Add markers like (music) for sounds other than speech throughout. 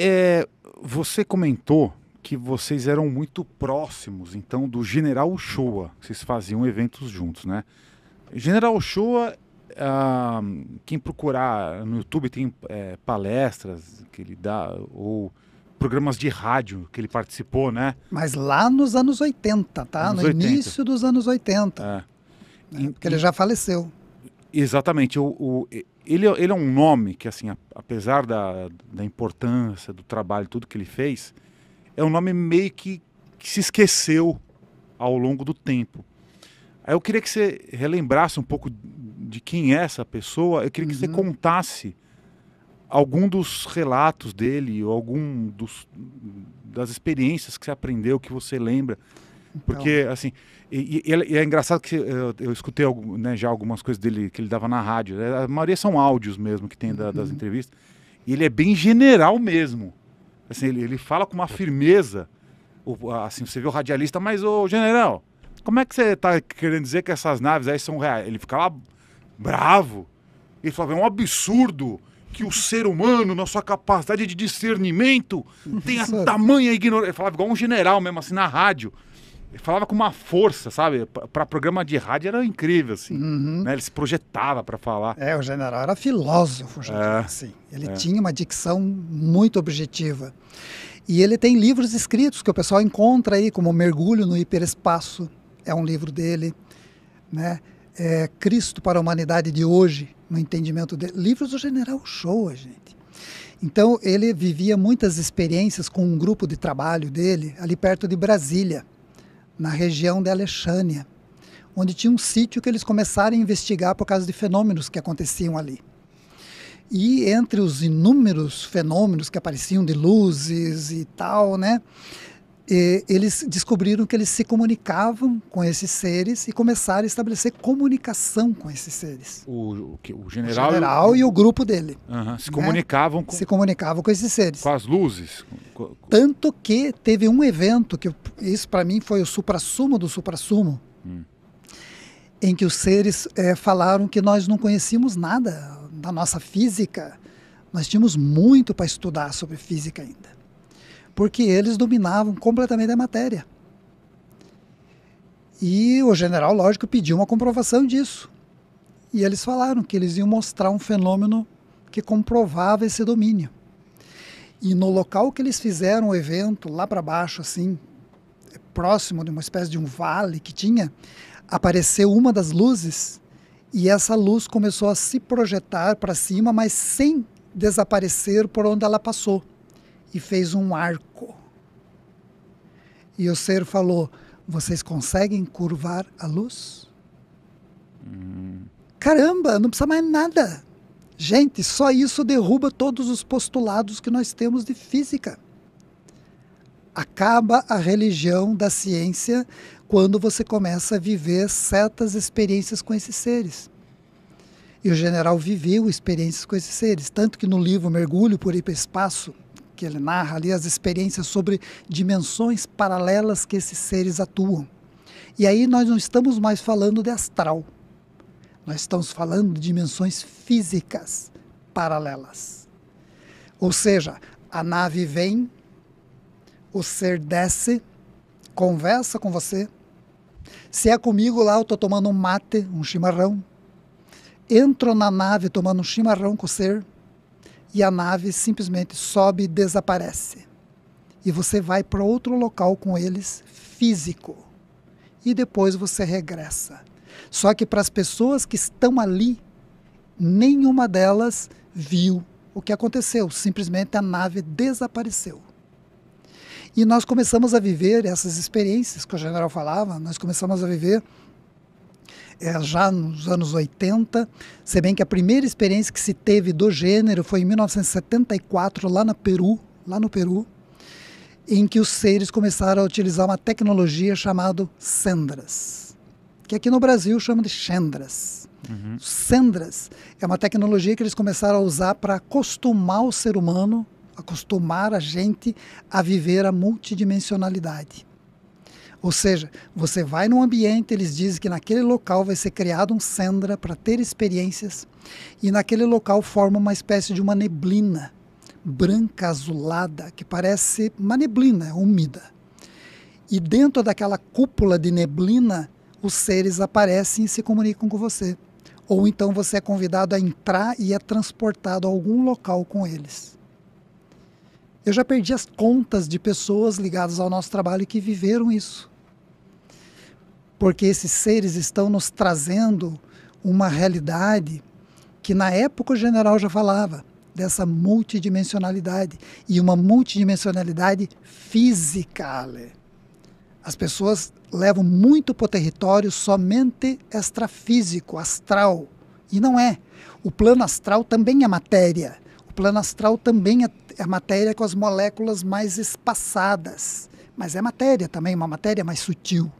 É, você comentou que vocês eram muito próximos, então, do General Shoa. Vocês faziam eventos juntos, né? General Shoa, ah, quem procurar no YouTube tem é, palestras que ele dá, ou programas de rádio que ele participou, né? Mas lá nos anos 80, tá? Anos no 80. início dos anos 80. É. Né? Porque ele já faleceu. Exatamente. O, o, ele, é, ele é um nome que, assim, apesar da, da importância do trabalho, tudo que ele fez, é um nome meio que, que se esqueceu ao longo do tempo. Aí eu queria que você relembrasse um pouco de quem é essa pessoa, eu queria que uhum. você contasse algum dos relatos dele, algum dos, das experiências que você aprendeu, que você lembra, porque, então... assim, e, e, e, é, é engraçado que eh, eu, eu escutei algum, né, já algumas coisas dele que ele dava na rádio. É, a maioria são áudios mesmo que tem da, das uhum. entrevistas. E ele é bem general mesmo. Assim, ele, ele fala com uma firmeza. O, assim, você vê o radialista, mas, ô general, como é que você está querendo dizer que essas naves aí são reais? Ele ficava bravo. Ele falava, é um absurdo que o ser humano, na sua capacidade de discernimento, (laughs) tenha tamanha ignorância. Ele falava igual um general mesmo, assim, na rádio falava com uma força, sabe? Para programa de rádio era incrível, assim. Uhum. Né? Ele se projetava para falar. É, o general era filósofo, já, é, assim. Ele é. tinha uma dicção muito objetiva. E ele tem livros escritos que o pessoal encontra aí, como Mergulho no Hiperespaço, é um livro dele, né? É, Cristo para a Humanidade de Hoje, no entendimento dele. Livros do general Show, gente. Então, ele vivia muitas experiências com um grupo de trabalho dele, ali perto de Brasília na região de Alexânia, onde tinha um sítio que eles começaram a investigar por causa de fenômenos que aconteciam ali. E entre os inúmeros fenômenos que apareciam de luzes e tal, né? E eles descobriram que eles se comunicavam com esses seres e começaram a estabelecer comunicação com esses seres. O, o, o, general, o general, e o grupo dele. Uhum. Se né? comunicavam com... Se comunicavam com esses seres. Com as luzes. Tanto que teve um evento, que isso para mim foi o supra-sumo do supra-sumo, hum. em que os seres é, falaram que nós não conhecíamos nada da nossa física. Nós tínhamos muito para estudar sobre física ainda porque eles dominavam completamente a matéria. E o general, lógico, pediu uma comprovação disso. E eles falaram que eles iam mostrar um fenômeno que comprovava esse domínio. E no local que eles fizeram o evento, lá para baixo, assim, próximo de uma espécie de um vale que tinha, apareceu uma das luzes e essa luz começou a se projetar para cima, mas sem desaparecer por onde ela passou e fez um arco. E o ser falou: Vocês conseguem curvar a luz? Hum. Caramba, não precisa mais nada. Gente, só isso derruba todos os postulados que nós temos de física. Acaba a religião da ciência quando você começa a viver certas experiências com esses seres. E o general viveu experiências com esses seres, tanto que no livro Mergulho por Hiperespaço, Espaço que ele narra ali as experiências sobre dimensões paralelas que esses seres atuam. E aí nós não estamos mais falando de astral. Nós estamos falando de dimensões físicas paralelas. Ou seja, a nave vem, o ser desce, conversa com você. Se é comigo lá, eu estou tomando um mate, um chimarrão. Entro na nave tomando um chimarrão com o ser e a nave simplesmente sobe e desaparece. E você vai para outro local com eles, físico. E depois você regressa. Só que para as pessoas que estão ali, nenhuma delas viu o que aconteceu, simplesmente a nave desapareceu. E nós começamos a viver essas experiências que o general falava, nós começamos a viver é, já nos anos 80, se bem que a primeira experiência que se teve do gênero foi em 1974, lá no Peru, lá no Peru, em que os seres começaram a utilizar uma tecnologia chamada sendras, que aqui no Brasil chama de chendras. Uhum. Sendras é uma tecnologia que eles começaram a usar para acostumar o ser humano, acostumar a gente a viver a multidimensionalidade. Ou seja, você vai num ambiente, eles dizem que naquele local vai ser criado um Sandra para ter experiências, e naquele local forma uma espécie de uma neblina branca azulada, que parece uma neblina úmida. E dentro daquela cúpula de neblina, os seres aparecem e se comunicam com você. Ou então você é convidado a entrar e é transportado a algum local com eles. Eu já perdi as contas de pessoas ligadas ao nosso trabalho que viveram isso. Porque esses seres estão nos trazendo uma realidade que na época o general já falava dessa multidimensionalidade e uma multidimensionalidade física. As pessoas levam muito para o território somente extrafísico, astral. E não é. O plano astral também é matéria. O plano astral também é é matéria com as moléculas mais espaçadas, mas é matéria também, uma matéria mais sutil.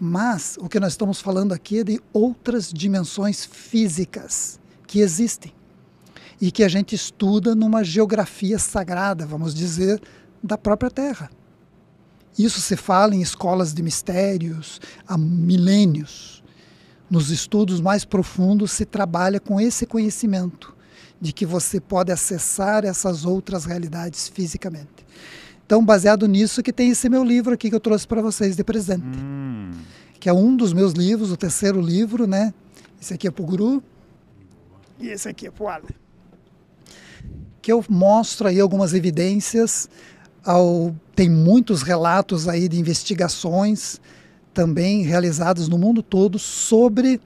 Mas o que nós estamos falando aqui é de outras dimensões físicas que existem e que a gente estuda numa geografia sagrada, vamos dizer, da própria Terra. Isso se fala em escolas de mistérios há milênios. Nos estudos mais profundos se trabalha com esse conhecimento de que você pode acessar essas outras realidades fisicamente. Então, baseado nisso que tem esse meu livro aqui que eu trouxe para vocês de presente. Hum. Que é um dos meus livros, o terceiro livro, né? Esse aqui é para o Guru e esse aqui é para o Ale. Que eu mostro aí algumas evidências, ao, tem muitos relatos aí de investigações também realizadas no mundo todo sobre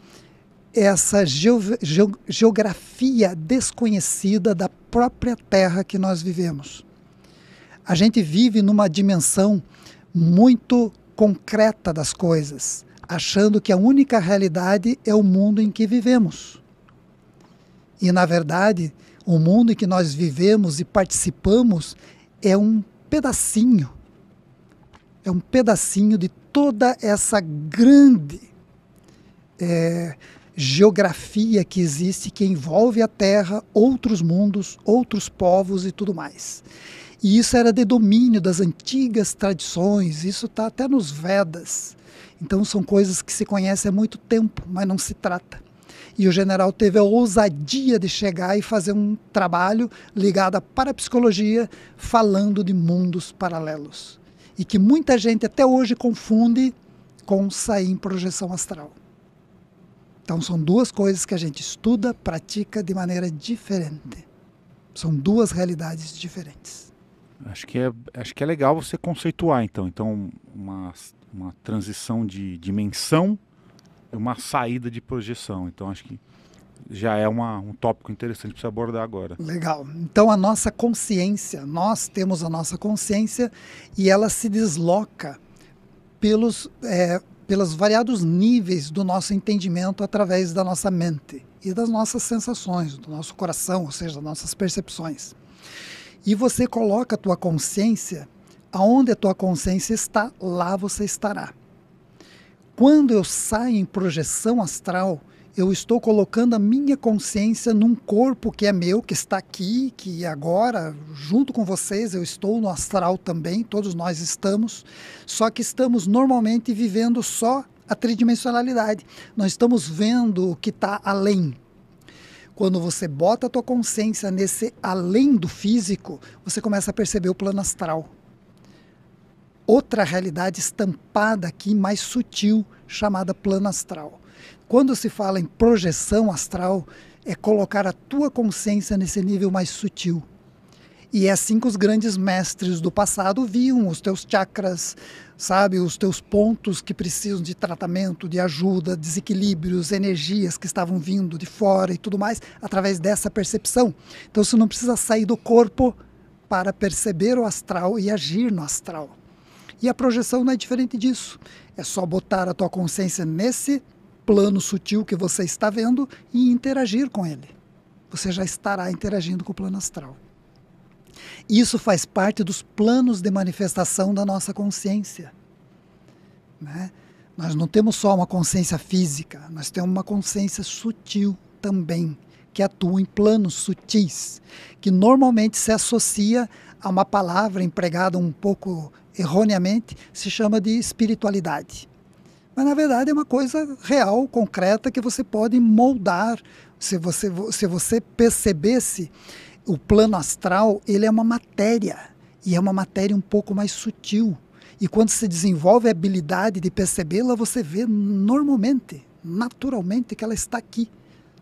essa geografia desconhecida da própria terra que nós vivemos. A gente vive numa dimensão muito concreta das coisas, achando que a única realidade é o mundo em que vivemos. E, na verdade, o mundo em que nós vivemos e participamos é um pedacinho. É um pedacinho de toda essa grande é, geografia que existe, que envolve a Terra, outros mundos, outros povos e tudo mais. E isso era de domínio das antigas tradições, isso está até nos Vedas. Então são coisas que se conhecem há muito tempo, mas não se trata. E o general teve a ousadia de chegar e fazer um trabalho ligado à parapsicologia, falando de mundos paralelos. E que muita gente até hoje confunde com sair em projeção astral. Então são duas coisas que a gente estuda, pratica de maneira diferente. São duas realidades diferentes. Acho que é, acho que é legal você conceituar então, então uma, uma transição de dimensão e uma saída de projeção. Então acho que já é uma, um tópico interessante para se abordar agora. Legal. Então a nossa consciência, nós temos a nossa consciência e ela se desloca pelos, é, pelos variados níveis do nosso entendimento através da nossa mente e das nossas sensações, do nosso coração, ou seja, das nossas percepções. E você coloca a tua consciência, aonde a tua consciência está, lá você estará. Quando eu saio em projeção astral, eu estou colocando a minha consciência num corpo que é meu, que está aqui, que agora, junto com vocês, eu estou no astral também, todos nós estamos, só que estamos normalmente vivendo só a tridimensionalidade. Nós estamos vendo o que está além. Quando você bota a tua consciência nesse além do físico, você começa a perceber o plano astral. Outra realidade estampada aqui, mais sutil, chamada plano astral. Quando se fala em projeção astral, é colocar a tua consciência nesse nível mais sutil. E é assim que os grandes mestres do passado viam os teus chakras, sabe, os teus pontos que precisam de tratamento, de ajuda, desequilíbrios, energias que estavam vindo de fora e tudo mais, através dessa percepção. Então você não precisa sair do corpo para perceber o astral e agir no astral. E a projeção não é diferente disso. É só botar a tua consciência nesse plano sutil que você está vendo e interagir com ele. Você já estará interagindo com o plano astral. Isso faz parte dos planos de manifestação da nossa consciência. Né? Nós não temos só uma consciência física, nós temos uma consciência sutil também, que atua em planos sutis, que normalmente se associa a uma palavra empregada um pouco erroneamente, se chama de espiritualidade mas na verdade é uma coisa real, concreta, que você pode moldar. Se você, se você percebesse, o plano astral ele é uma matéria, e é uma matéria um pouco mais sutil. E quando se desenvolve a habilidade de percebê-la, você vê normalmente, naturalmente, que ela está aqui.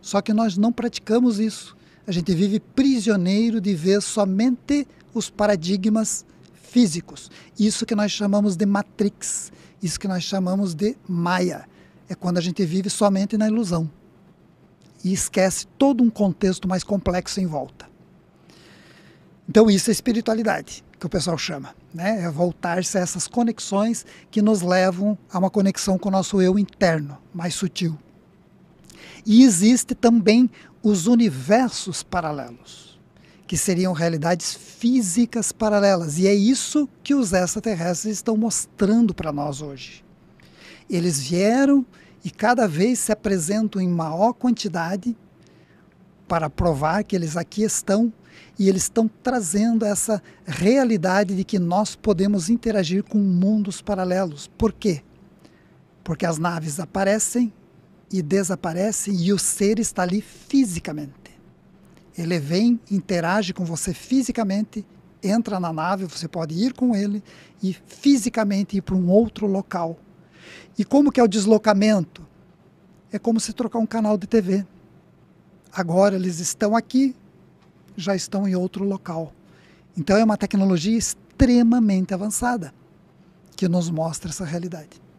Só que nós não praticamos isso. A gente vive prisioneiro de ver somente os paradigmas físicos. Isso que nós chamamos de matrix, isso que nós chamamos de maia. É quando a gente vive somente na ilusão e esquece todo um contexto mais complexo em volta. Então isso é espiritualidade, que o pessoal chama, né? É voltar-se a essas conexões que nos levam a uma conexão com o nosso eu interno, mais sutil. E existe também os universos paralelos que seriam realidades físicas paralelas. E é isso que os extraterrestres estão mostrando para nós hoje. Eles vieram e cada vez se apresentam em maior quantidade para provar que eles aqui estão e eles estão trazendo essa realidade de que nós podemos interagir com mundos paralelos. Por quê? Porque as naves aparecem e desaparecem e o ser está ali fisicamente. Ele vem, interage com você fisicamente, entra na nave, você pode ir com ele e fisicamente ir para um outro local. E como que é o deslocamento? É como se trocar um canal de TV. Agora eles estão aqui, já estão em outro local. Então é uma tecnologia extremamente avançada que nos mostra essa realidade.